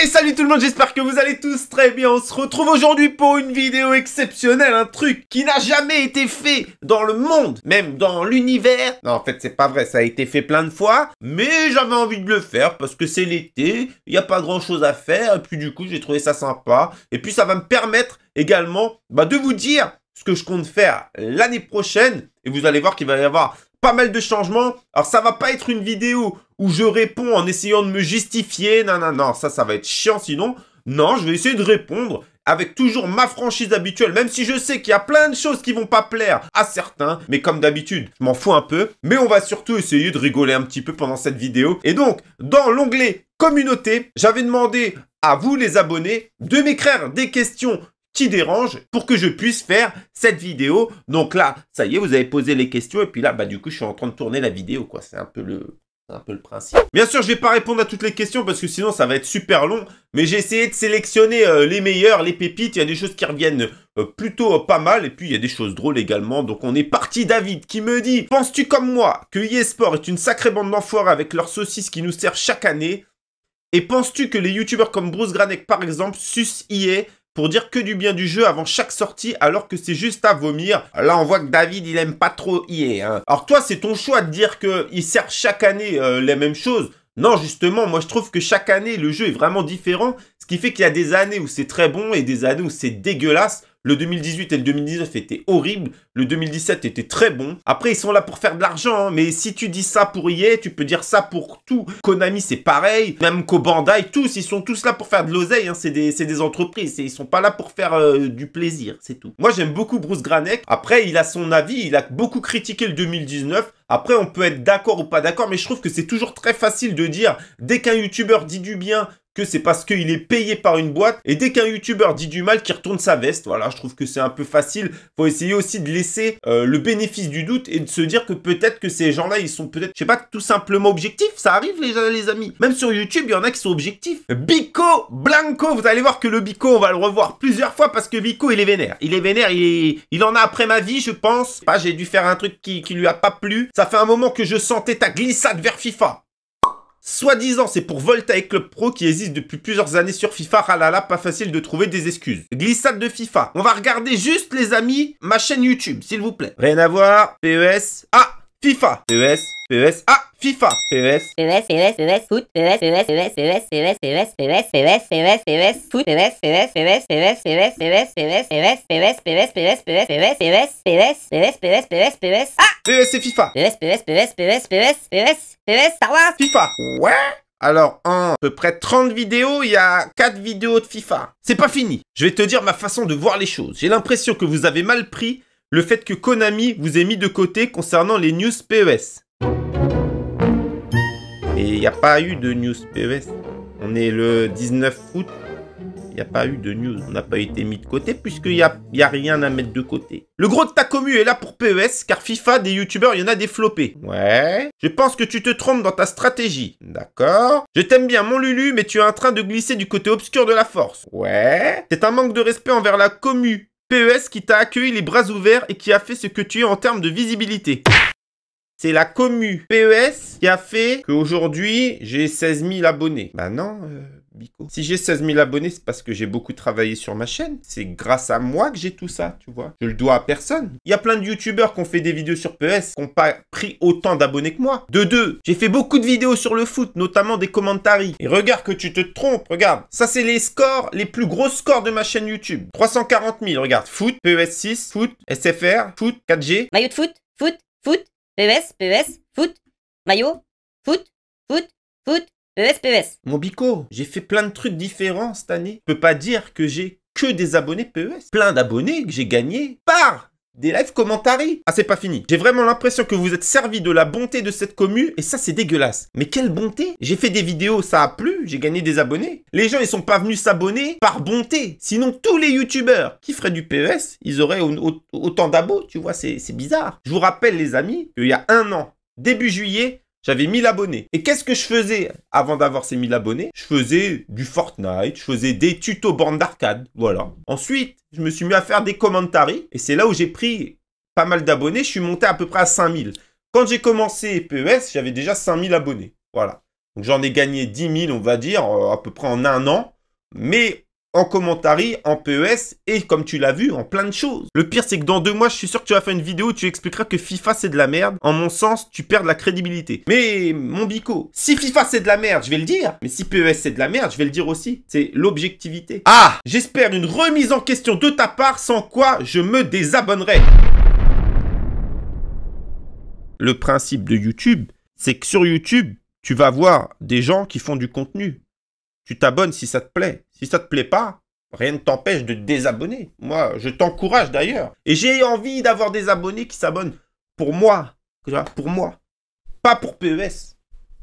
Et salut tout le monde, j'espère que vous allez tous très bien. On se retrouve aujourd'hui pour une vidéo exceptionnelle, un truc qui n'a jamais été fait dans le monde, même dans l'univers. Non, en fait, c'est pas vrai, ça a été fait plein de fois, mais j'avais envie de le faire parce que c'est l'été, il n'y a pas grand chose à faire, et puis du coup, j'ai trouvé ça sympa. Et puis, ça va me permettre également bah, de vous dire ce que je compte faire l'année prochaine. Et vous allez voir qu'il va y avoir pas mal de changements. Alors ça va pas être une vidéo où je réponds en essayant de me justifier. Non, non, non, ça, ça va être chiant sinon. Non, je vais essayer de répondre avec toujours ma franchise habituelle, même si je sais qu'il y a plein de choses qui vont pas plaire à certains, mais comme d'habitude, je m'en fous un peu, mais on va surtout essayer de rigoler un petit peu pendant cette vidéo. Et donc, dans l'onglet communauté, j'avais demandé à vous les abonnés de m'écrire des questions qui dérange pour que je puisse faire cette vidéo. Donc là, ça y est, vous avez posé les questions et puis là, bah du coup, je suis en train de tourner la vidéo, quoi. C'est un peu le, un peu le principe. Bien sûr, je vais pas répondre à toutes les questions parce que sinon ça va être super long, mais j'ai essayé de sélectionner euh, les meilleurs, les pépites, il y a des choses qui reviennent euh, plutôt euh, pas mal et puis il y a des choses drôles également. Donc on est parti David qui me dit "Penses-tu comme moi que eSport est une sacrée bande d'enfoirés avec leurs saucisses qui nous servent chaque année et penses-tu que les youtubeurs comme Bruce Granek par exemple sus EA pour dire que du bien du jeu avant chaque sortie alors que c'est juste à vomir. Là, on voit que David, il aime pas trop y est. Hein. Alors toi, c'est ton choix de dire qu'il sert chaque année euh, les mêmes choses. Non, justement, moi je trouve que chaque année, le jeu est vraiment différent, ce qui fait qu'il y a des années où c'est très bon et des années où c'est dégueulasse. Le 2018 et le 2019 étaient horribles. Le 2017 était très bon. Après, ils sont là pour faire de l'argent. Hein. mais si tu dis ça pour est, tu peux dire ça pour tout. Konami, c'est pareil. Même Kobandai, tous, ils sont tous là pour faire de l'oseille. Hein. c'est des, des, entreprises. Ils sont pas là pour faire euh, du plaisir. C'est tout. Moi, j'aime beaucoup Bruce Granek. Après, il a son avis. Il a beaucoup critiqué le 2019. Après, on peut être d'accord ou pas d'accord, mais je trouve que c'est toujours très facile de dire, dès qu'un youtubeur dit du bien, que c'est parce qu'il est payé par une boîte, et dès qu'un youtubeur dit du mal, qu'il retourne sa veste. Voilà, je trouve que c'est un peu facile. Faut essayer aussi de laisser euh, le bénéfice du doute et de se dire que peut-être que ces gens-là, ils sont peut-être, je sais pas, tout simplement objectifs. Ça arrive, les, les amis. Même sur YouTube, il y en a qui sont objectifs. Bico Blanco, vous allez voir que le Bico, on va le revoir plusieurs fois parce que Bico, il est vénère. Il est vénère, il, il en a après ma vie, je pense. Pas, j'ai dû faire un truc qui, qui lui a pas plu. Ça fait un moment que je sentais ta glissade vers FIFA. Soi-disant, c'est pour Volta et Club Pro qui existe depuis plusieurs années sur FIFA. Ralala, ah pas facile de trouver des excuses. Glissade de FIFA. On va regarder juste, les amis, ma chaîne YouTube, s'il vous plaît. Rien à voir. PES. Ah, FIFA. PES. PES. Ah FIFA PES PES PES PES foot PES PES foot PES PES PES PES PES PES PES PES PES PES PES PES PES PES PES PES PES PES PES Ah PES FIFA PES PES PES PES PES PES PES FIFA Ouais alors, en à peu près 30 vidéos, il y a 4 vidéos de FIFA. C'est pas fini. Je vais te dire ma façon de voir les choses. J'ai l'impression que vous avez mal pris le fait que Konami vous ait mis de côté concernant les news PES. Et il n'y a pas eu de news PES. On est le 19 août. Il n'y a pas eu de news. On n'a pas été mis de côté puisqu'il n'y a, y a rien à mettre de côté. Le gros de ta commu est là pour PES car FIFA, des youtubeurs, il y en a des flopés. Ouais. Je pense que tu te trompes dans ta stratégie. D'accord. Je t'aime bien mon Lulu mais tu es en train de glisser du côté obscur de la force. Ouais. C'est un manque de respect envers la commu. PES qui t'a accueilli les bras ouverts et qui a fait ce que tu es en termes de visibilité. C'est la commu PES qui a fait qu'aujourd'hui, j'ai 16 000 abonnés. Bah non, euh, Bico. Si j'ai 16 000 abonnés, c'est parce que j'ai beaucoup travaillé sur ma chaîne. C'est grâce à moi que j'ai tout ça, tu vois. Je le dois à personne. Il y a plein de youtubeurs qui ont fait des vidéos sur PES, qui n'ont pas pris autant d'abonnés que moi. De deux, j'ai fait beaucoup de vidéos sur le foot, notamment des commentaires. Et regarde que tu te trompes, regarde. Ça, c'est les scores, les plus gros scores de ma chaîne YouTube. 340 000, regarde. Foot, PES 6, foot, SFR, foot, 4G. Maillot de foot, foot, foot, PES, PES, foot, maillot, foot, foot, foot, PES, PES. Mon bico, j'ai fait plein de trucs différents cette année. Je peux pas dire que j'ai que des abonnés PES. Plein d'abonnés que j'ai gagnés par des lives commentaires Ah, c'est pas fini. J'ai vraiment l'impression que vous êtes servi de la bonté de cette commu et ça, c'est dégueulasse. Mais quelle bonté J'ai fait des vidéos, ça a plu, j'ai gagné des abonnés. Les gens, ils sont pas venus s'abonner par bonté. Sinon, tous les youtubeurs qui feraient du PES, ils auraient autant d'abos, tu vois, c'est bizarre. Je vous rappelle, les amis, qu'il y a un an, début juillet, j'avais 1000 abonnés. Et qu'est-ce que je faisais avant d'avoir ces 1000 abonnés Je faisais du Fortnite, je faisais des tutos bandes d'arcade, voilà. Ensuite, je me suis mis à faire des commentaries. et c'est là où j'ai pris pas mal d'abonnés, je suis monté à peu près à 5000. Quand j'ai commencé PES, j'avais déjà 5000 abonnés, voilà. Donc j'en ai gagné 10 000, on va dire, euh, à peu près en un an. Mais en commentary, en PES et comme tu l'as vu, en plein de choses. Le pire, c'est que dans deux mois, je suis sûr que tu vas faire une vidéo où tu expliqueras que FIFA c'est de la merde. En mon sens, tu perds de la crédibilité. Mais mon bico, si FIFA c'est de la merde, je vais le dire. Mais si PES c'est de la merde, je vais le dire aussi. C'est l'objectivité. Ah, j'espère une remise en question de ta part, sans quoi je me désabonnerai. Le principe de YouTube, c'est que sur YouTube, tu vas voir des gens qui font du contenu. Tu t'abonnes si ça te plaît. Si ça ne te plaît pas, rien ne t'empêche de désabonner. Moi, je t'encourage d'ailleurs. Et j'ai envie d'avoir des abonnés qui s'abonnent pour moi. Pour moi. Pas pour PES.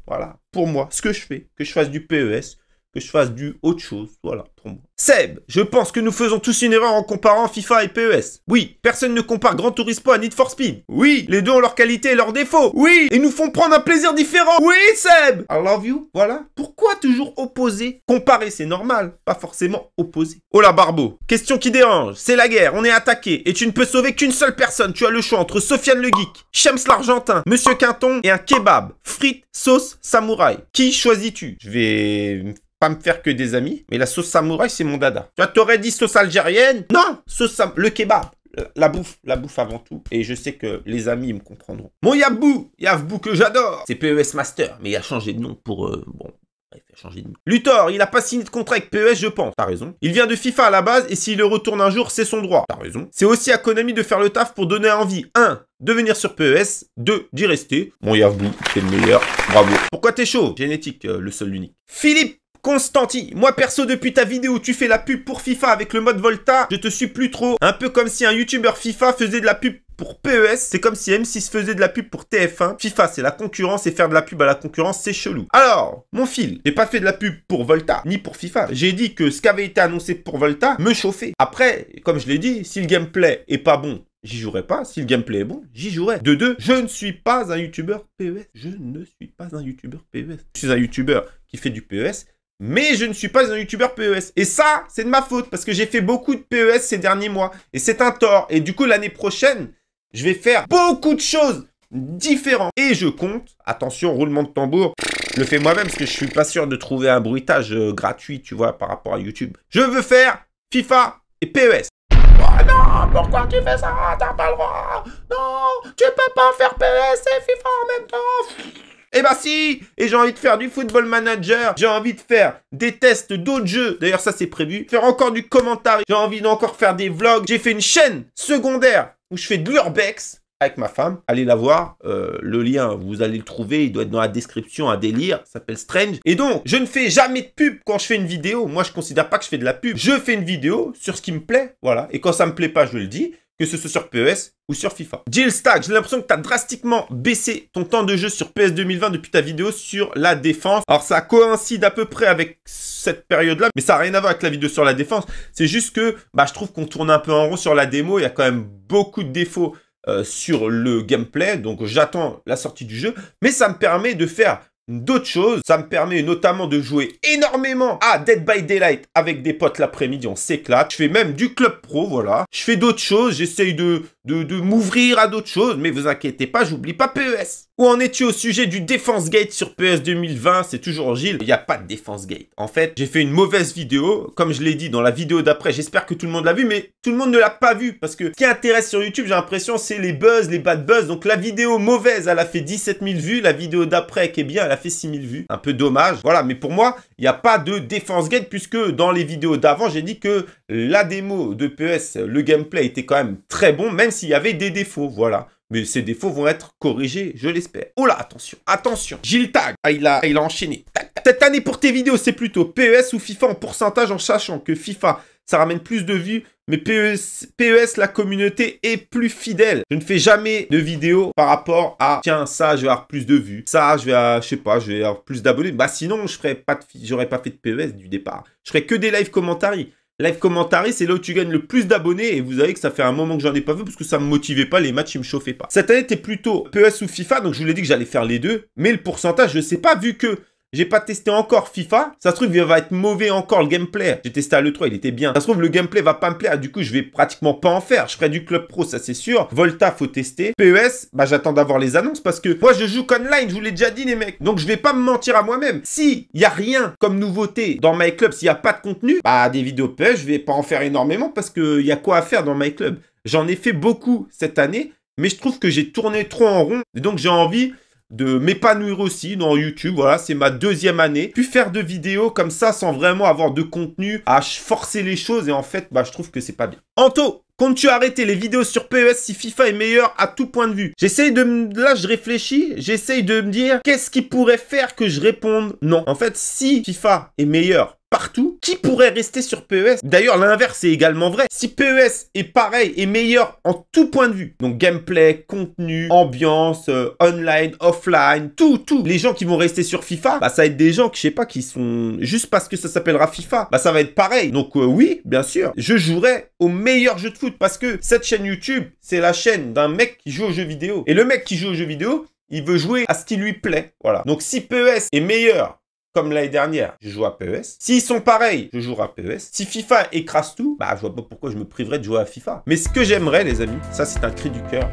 Voilà. Pour moi. Ce que je fais. Que je fasse du PES que je fasse du autre chose. Voilà, moi. Seb, je pense que nous faisons tous une erreur en comparant FIFA et PES. Oui, personne ne compare Grand Turismo à Need for Speed. Oui, les deux ont leurs qualités et leurs défauts. Oui, ils nous font prendre un plaisir différent. Oui, Seb I love you. Voilà. Pourquoi toujours opposer Comparer, c'est normal. Pas forcément opposer. Oh là, Barbeau. Question qui dérange. C'est la guerre, on est attaqué. Et tu ne peux sauver qu'une seule personne. Tu as le choix entre Sofiane le Geek, Shams l'Argentin, Monsieur Quinton et un kebab. Frites, sauce, samouraï. Qui choisis-tu Je vais me faire que des amis. Mais la sauce samouraï, c'est mon dada. Tu vois, t'aurais dit sauce algérienne Non Sauce le kebab euh, la bouffe, la bouffe avant tout. Et je sais que les amis me comprendront. Mon Yabou, Yabou que j'adore, c'est PES Master, mais il a changé de nom pour euh, bon. Il a changé de nom. Luthor, il a pas signé de contrat avec PES, je pense. T'as raison. Il vient de FIFA à la base et s'il le retourne un jour, c'est son droit. T'as raison. C'est aussi à Konami de faire le taf pour donner envie. 1 de venir sur PES, 2 d'y rester. Mon Yavbou, c'est le meilleur. Bravo. Pourquoi t'es chaud Génétique, euh, le seul unique. Philippe Constanti, moi perso depuis ta vidéo où tu fais la pub pour FIFA avec le mode Volta, je te suis plus trop. Un peu comme si un youtubeur FIFA faisait de la pub pour PES, c'est comme si M6 faisait de la pub pour TF1. FIFA, c'est la concurrence et faire de la pub à la concurrence, c'est chelou. Alors, mon fil, j'ai pas fait de la pub pour Volta, ni pour FIFA. J'ai dit que ce qui avait été annoncé pour Volta me chauffait. Après, comme je l'ai dit, si le gameplay est pas bon, J'y jouerai pas. Si le gameplay est bon, j'y jouerai. De deux, je ne suis pas un youtubeur PES. Je ne suis pas un youtubeur PES. Je suis un youtubeur qui fait du PES mais je ne suis pas un youtubeur PES. Et ça, c'est de ma faute, parce que j'ai fait beaucoup de PES ces derniers mois. Et c'est un tort. Et du coup, l'année prochaine, je vais faire beaucoup de choses différentes. Et je compte, attention, roulement de tambour, je le fais moi-même, parce que je suis pas sûr de trouver un bruitage euh, gratuit, tu vois, par rapport à YouTube. Je veux faire FIFA et PES. Oh non, pourquoi tu fais ça T'as pas le droit Non, tu peux pas faire PES et FIFA en même temps eh ben si Et j'ai envie de faire du football manager, j'ai envie de faire des tests d'autres jeux, d'ailleurs ça c'est prévu, faire encore du commentaire, j'ai envie d'encore faire des vlogs, j'ai fait une chaîne secondaire où je fais de l'urbex, avec ma femme. Allez la voir. Euh, le lien, vous allez le trouver. Il doit être dans la description. Un délire. Ça s'appelle Strange. Et donc, je ne fais jamais de pub quand je fais une vidéo. Moi, je considère pas que je fais de la pub. Je fais une vidéo sur ce qui me plaît. Voilà. Et quand ça me plaît pas, je le dis que ce soit sur PES ou sur FIFA. Jill Stack, j'ai l'impression que tu as drastiquement baissé ton temps de jeu sur PS e 2020 depuis ta vidéo sur la défense. Alors ça coïncide à peu près avec cette période-là, mais ça n'a rien à voir avec la vidéo sur la défense. C'est juste que bah, je trouve qu'on tourne un peu en rond sur la démo, il y a quand même beaucoup de défauts euh, sur le gameplay, donc j'attends la sortie du jeu, mais ça me permet de faire d'autres choses. Ça me permet notamment de jouer énormément à Dead by Daylight avec des potes l'après-midi, on s'éclate. Je fais même du club pro, voilà. Je fais d'autres choses, j'essaye de, de, m'ouvrir à d'autres choses, mais vous inquiétez pas, j'oublie pas PES. Où en es-tu au sujet du Defense Gate sur PS 2020 C'est toujours Gilles, il n'y a pas de Defense Gate. En fait, j'ai fait une mauvaise vidéo, comme je l'ai dit dans la vidéo d'après, j'espère que tout le monde l'a vu, mais tout le monde ne l'a pas vu, parce que ce qui intéresse sur YouTube, j'ai l'impression, c'est les buzz, les bad buzz. Donc la vidéo mauvaise, elle a fait 17 000 vues, la vidéo d'après qui est bien, elle a fait 6 000 vues. Un peu dommage, voilà, mais pour moi, il n'y a pas de Defense Gate, puisque dans les vidéos d'avant, j'ai dit que la démo de PS, le gameplay était quand même très bon, même s'il y avait des défauts, voilà mais ces défauts vont être corrigés, je l'espère. Oh là, attention, attention. Gilles Tag, ah, il, a, il a enchaîné. Cette année pour tes vidéos, c'est plutôt PES ou FIFA en pourcentage en sachant que FIFA, ça ramène plus de vues, mais PES, e la communauté est plus fidèle. Je ne fais jamais de vidéos par rapport à tiens, ça, je vais avoir plus de vues, ça, je vais, je sais pas, je vais avoir plus d'abonnés. Bah sinon, je ferais pas j'aurais pas fait de PES du départ. Je ferais que des live commentaires. Live commentary, c'est là où tu gagnes le plus d'abonnés et vous savez que ça fait un moment que j'en ai pas vu parce que ça me motivait pas, les matchs ils me chauffaient pas. Cette année était plutôt PES ou FIFA, donc je vous l'ai dit que j'allais faire les deux, mais le pourcentage je sais pas vu que j'ai pas testé encore FIFA. Ça se trouve, il va être mauvais encore le gameplay. J'ai testé à l'E3, il était bien. Ça se trouve, le gameplay va pas me plaire. Du coup, je vais pratiquement pas en faire. Je ferai du club pro, ça c'est sûr. Volta, faut tester. PES, bah j'attends d'avoir les annonces parce que moi, je joue qu'online. Je vous l'ai déjà dit, les mecs. Donc, je vais pas me mentir à moi-même. Si y a rien comme nouveauté dans My Club, s'il y a pas de contenu, bah des vidéos PES, je vais pas en faire énormément parce qu'il y a quoi à faire dans My Club. J'en ai fait beaucoup cette année, mais je trouve que j'ai tourné trop en rond. Et donc, j'ai envie de m'épanouir aussi dans YouTube. Voilà, c'est ma deuxième année. Puis faire de vidéos comme ça sans vraiment avoir de contenu, à forcer les choses et en fait, bah, je trouve que c'est pas bien. Anto, Comptes-tu arrêter les vidéos sur PES si FIFA est meilleur à tout point de vue J'essaye de... Me... Là, je réfléchis. J'essaye de me dire qu'est-ce qui pourrait faire que je réponde non. En fait, si FIFA est meilleur partout, qui pourrait rester sur PES D'ailleurs, l'inverse est également vrai. Si PES est pareil et meilleur en tout point de vue, donc gameplay, contenu, ambiance, euh, online, offline, tout, tout, les gens qui vont rester sur FIFA, bah ça va être des gens qui, je sais pas, qui sont juste parce que ça s'appellera FIFA, bah ça va être pareil. Donc euh, oui, bien sûr, je jouerai au meilleur jeu de foot parce que cette chaîne YouTube, c'est la chaîne d'un mec qui joue aux jeux vidéo. Et le mec qui joue aux jeux vidéo, il veut jouer à ce qui lui plaît. Voilà. Donc si PES est meilleur comme l'année dernière, je joue à PES. S'ils sont pareils, je joue à PES. Si FIFA écrase tout, bah je vois pas pourquoi je me priverais de jouer à FIFA. Mais ce que j'aimerais les amis, ça c'est un cri du cœur,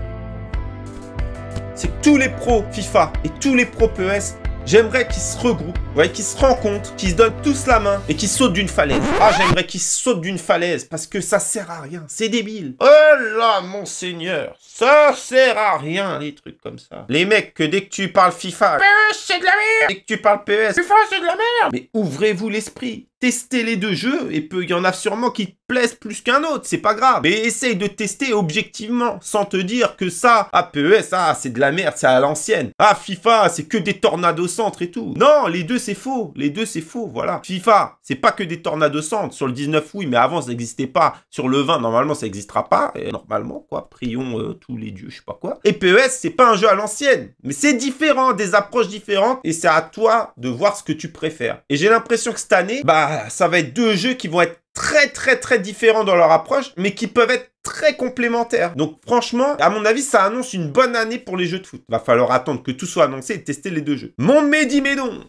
c'est que tous les pros FIFA et tous les pros PES J'aimerais qu'ils se regroupent, ouais, qu'ils se rencontrent, qu'ils se donnent tous la main et qu'ils sautent d'une falaise. Ah, j'aimerais qu'ils sautent d'une falaise parce que ça sert à rien, c'est débile. Oh là, monseigneur, ça sert à rien, les trucs comme ça. Les mecs, que dès que tu parles FIFA, PES, c'est de la merde Dès que tu parles PES, FIFA, c'est de la merde Mais ouvrez-vous l'esprit tester les deux jeux et il y en a sûrement qui te plaisent plus qu'un autre, c'est pas grave. Mais essaye de tester objectivement sans te dire que ça, PES, ah, c'est de la merde, c'est à l'ancienne. Ah, FIFA, c'est que des tornades au centre et tout. Non, les deux, c'est faux. Les deux, c'est faux, voilà. FIFA, c'est pas que des tornades au centre. Sur le 19, oui, mais avant, ça n'existait pas. Sur le 20, normalement, ça n'existera pas. Et normalement, quoi, prions euh, tous les dieux, je sais pas quoi. Et PES, c'est pas un jeu à l'ancienne. Mais c'est différent, des approches différentes et c'est à toi de voir ce que tu préfères. Et j'ai l'impression que cette année, bah, ça va être deux jeux qui vont être très très très différents dans leur approche, mais qui peuvent être très complémentaires. Donc franchement, à mon avis, ça annonce une bonne année pour les jeux de foot. Va falloir attendre que tout soit annoncé et tester les deux jeux. Mon médimédon Médon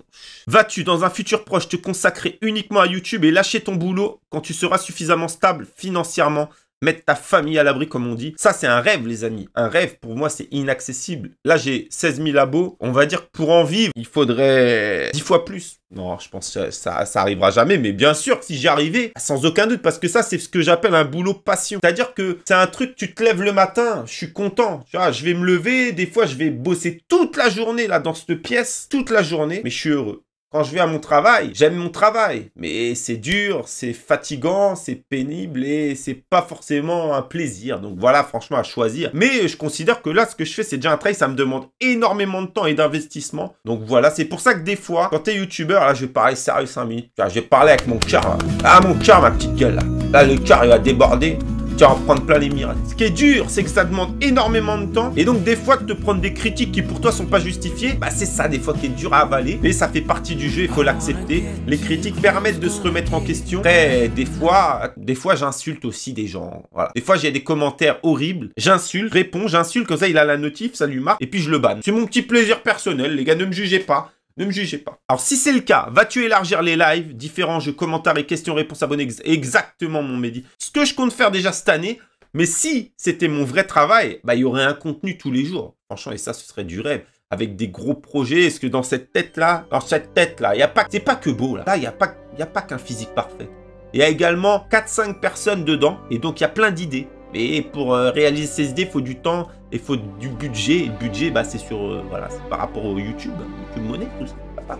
Vas-tu dans un futur proche te consacrer uniquement à YouTube et lâcher ton boulot quand tu seras suffisamment stable financièrement mettre ta famille à l'abri comme on dit. Ça c'est un rêve les amis. Un rêve pour moi c'est inaccessible. Là j'ai 16 000 abos. On va dire que pour en vivre il faudrait 10 fois plus. Non je pense que ça, ça arrivera jamais mais bien sûr si j'y arrivais sans aucun doute parce que ça c'est ce que j'appelle un boulot passion. C'est-à-dire que c'est un truc tu te lèves le matin je suis content. Tu vois je vais me lever des fois je vais bosser toute la journée là dans cette pièce toute la journée mais je suis heureux. Quand je vais à mon travail, j'aime mon travail, mais c'est dur, c'est fatigant, c'est pénible et c'est pas forcément un plaisir. Donc voilà, franchement, à choisir. Mais je considère que là, ce que je fais, c'est déjà un travail, ça me demande énormément de temps et d'investissement. Donc voilà, c'est pour ça que des fois, quand t'es youtubeur, là, je vais parler sérieux 5 minutes. je vais parler avec mon cœur. Ah, mon cœur, ma petite gueule, là. Là, le car, il va déborder tu vas en prendre plein les miracles. Ce qui est dur, c'est que ça demande énormément de temps. Et donc, des fois, de te prendre des critiques qui pour toi sont pas justifiées, bah c'est ça, des fois, qui est dur à avaler. Mais ça fait partie du jeu, il faut l'accepter. Les critiques permettent de se remettre en question. Après, des fois, des fois, j'insulte aussi des gens. Voilà. Des fois, j'ai des commentaires horribles. J'insulte, réponds, j'insulte. Comme ça, il a la notif, ça lui marque. Et puis, je le banne. C'est mon petit plaisir personnel. Les gars, ne me jugez pas. Ne me jugez pas. Alors, si c'est le cas, vas-tu élargir les lives, différents jeux, commentaires et questions-réponses abonnés Exactement, mon Mehdi. Ce que je compte faire déjà cette année, mais si c'était mon vrai travail, bah, il y aurait un contenu tous les jours. Franchement, et ça, ce serait du rêve. Avec des gros projets, est-ce que dans cette tête-là, dans cette tête-là, il n'y a pas, c'est pas que beau, là. Là, il n'y a pas, y a pas qu'un physique parfait. Il y a également 4-5 personnes dedans, et donc il y a plein d'idées. Mais pour euh, réaliser ces idées, il faut du temps et faut du budget. Et le budget, bah, c'est sur euh, voilà, par rapport au YouTube, hein, YouTube Money, tout ça.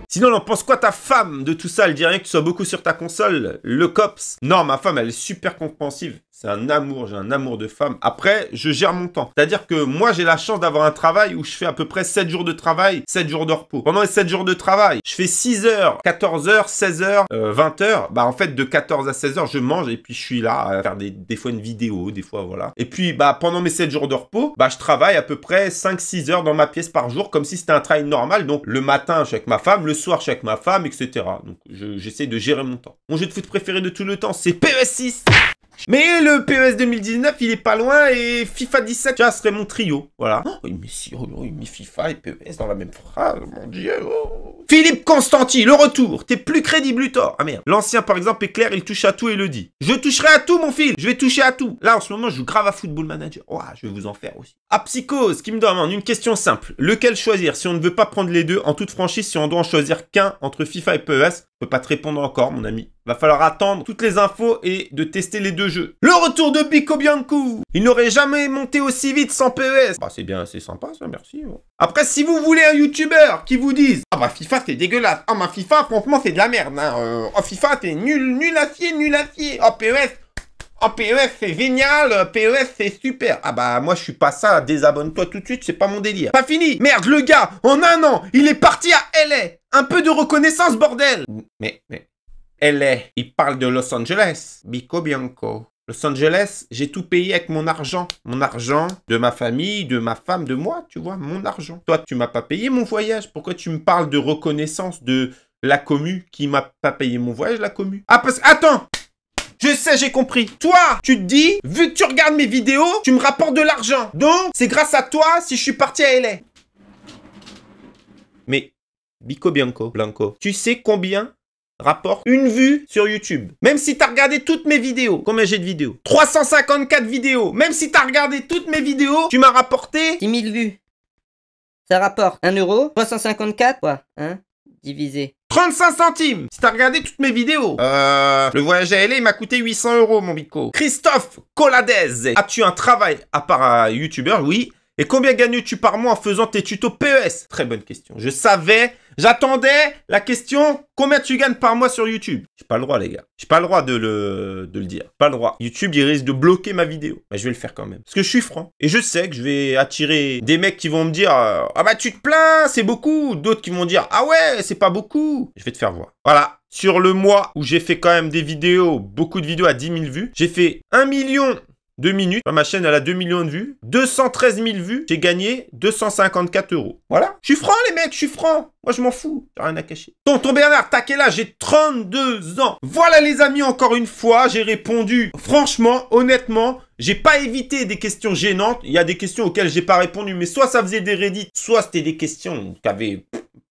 Sinon, on en pense quoi ta femme de tout ça Elle dirait que tu sois beaucoup sur ta console, le COPS. Non, ma femme, elle est super compréhensive. C'est un amour, j'ai un amour de femme. Après, je gère mon temps. C'est-à-dire que moi, j'ai la chance d'avoir un travail où je fais à peu près 7 jours de travail, 7 jours de repos. Pendant les 7 jours de travail, je fais 6 heures, 14 heures, 16 heures, 20 euh, heures. Bah, en fait, de 14 à 16 heures, je mange et puis je suis là à faire des, fois une vidéo, des fois, voilà. Et puis, bah, pendant mes 7 jours de repos, bah, je travaille à peu près 5-6 heures dans ma pièce par jour, comme si c'était un travail normal. Donc, le matin, je suis avec ma femme, le soir, je suis avec ma femme, etc. Donc, j'essaie de gérer mon temps. Mon jeu de foot préféré de tout le temps, c'est ps e 6 mais le PES 2019, il est pas loin et FIFA 17, ça serait mon trio. Voilà. Oh, il met, si, oh, FIFA et PES dans la même phrase, mon dieu. Oh. Philippe Constanti, le retour. T'es plus crédible, Luthor. Ah merde. L'ancien, par exemple, est clair, il touche à tout et le dit. Je toucherai à tout, mon fil. Je vais toucher à tout. Là, en ce moment, je joue grave à Football Manager. Oh, je vais vous en faire aussi. À Psychose, qui me demande une question simple. Lequel choisir si on ne veut pas prendre les deux en toute franchise si on doit en choisir qu'un entre FIFA et PES pas te répondre encore, mon ami. Va falloir attendre toutes les infos et de tester les deux jeux. Le retour de Pico Bianco Il n'aurait jamais monté aussi vite sans PES Bah c'est bien, c'est sympa ça, merci. Après, si vous voulez un youtubeur qui vous dise « Ah bah FIFA c'est dégueulasse, ah bah FIFA franchement c'est de la merde, hein. Euh, oh FIFA c'est nul, nul à fier, nul à fier, oh PES Oh, PES, c'est génial, PES, c'est super. Ah bah, moi, je suis pas ça, désabonne-toi tout de suite, c'est pas mon délire. Pas fini Merde, le gars, en un an, il est parti à LA Un peu de reconnaissance, bordel Mais, mais... LA, il parle de Los Angeles. Bico Bianco. Los Angeles, j'ai tout payé avec mon argent. Mon argent de ma famille, de ma femme, de moi, tu vois, mon argent. Toi, tu m'as pas payé mon voyage. Pourquoi tu me parles de reconnaissance de la commu qui m'a pas payé mon voyage, la commu Ah, parce... Attends je sais, j'ai compris. Toi, tu te dis, vu que tu regardes mes vidéos, tu me rapportes de l'argent. Donc, c'est grâce à toi si je suis parti à LA. Mais, Bico Bianco, Blanco, tu sais combien rapporte une vue sur YouTube. Même si t'as regardé toutes mes vidéos. Combien j'ai de vidéos 354 vidéos. Même si t'as regardé toutes mes vidéos, tu m'as rapporté 10 000 vues. Ça rapporte 1 euro. 354 quoi, hein divisé. 35 centimes Si t'as regardé toutes mes vidéos Euh... Le voyage à LA m'a coûté 800 euros, mon bico. Christophe Coladez As-tu un travail à part un youtubeur Oui. Et combien gagnes-tu par mois en faisant tes tutos PES Très bonne question. Je savais J'attendais la question combien tu gagnes par mois sur YouTube J'ai pas le droit, les gars. J'ai pas le droit de le, le dire. Pas le droit. YouTube, il risque de bloquer ma vidéo. mais je vais le faire quand même. Parce que je suis franc. Et je sais que je vais attirer des mecs qui vont me dire euh, Ah bah, tu te plains, c'est beaucoup. D'autres qui vont dire Ah ouais, c'est pas beaucoup. Je vais te faire voir. Voilà. Sur le mois où j'ai fait quand même des vidéos, beaucoup de vidéos à 10 000 vues, j'ai fait 1 million 2 minutes. Bah, ma chaîne, elle a 2 millions de vues. 213 000 vues. J'ai gagné 254 euros. Voilà. Je suis franc, les mecs, je suis franc. Moi, je m'en fous. J'ai rien à cacher. Tonton Bernard, t'inquiète là, j'ai 32 ans. Voilà, les amis, encore une fois, j'ai répondu. Franchement, honnêtement, j'ai pas évité des questions gênantes. Il y a des questions auxquelles j'ai pas répondu, mais soit ça faisait des reddits, soit c'était des questions qui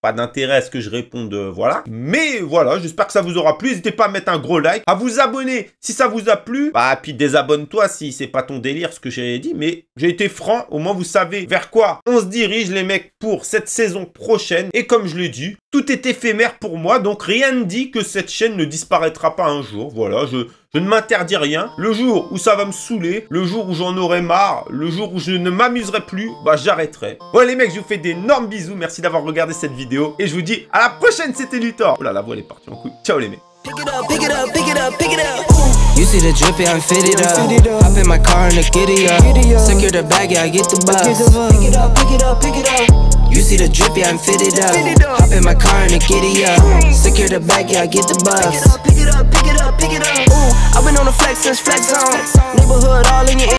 pas d'intérêt à ce que je réponde, euh, voilà. Mais voilà, j'espère que ça vous aura plu. N'hésitez pas à mettre un gros like, à vous abonner si ça vous a plu. Bah, puis désabonne-toi si c'est pas ton délire ce que j'ai dit. Mais j'ai été franc, au moins vous savez vers quoi on se dirige, les mecs, pour cette saison prochaine. Et comme je l'ai dit, tout est éphémère pour moi, donc rien ne dit que cette chaîne ne disparaîtra pas un jour. Voilà, je... Je ne m'interdis rien. Le jour où ça va me saouler, le jour où j'en aurai marre, le jour où je ne m'amuserai plus, bah j'arrêterai. Ouais les mecs, je vous fais d'énormes bisous. Merci d'avoir regardé cette vidéo. Et je vous dis à la prochaine, c'était Luthor. Oh là, la voix elle est partie en couille. Ciao les mecs. Pick it up, pick it up, pick it up. You see the drippy, I'm fitted up. Hop in my car and a giddy up. Secure the back, yeah, I get the buffs. Pick it up, pick it up, pick it up, pick it up. Ooh, I've been on the flex since flex zone. Neighborhood all in your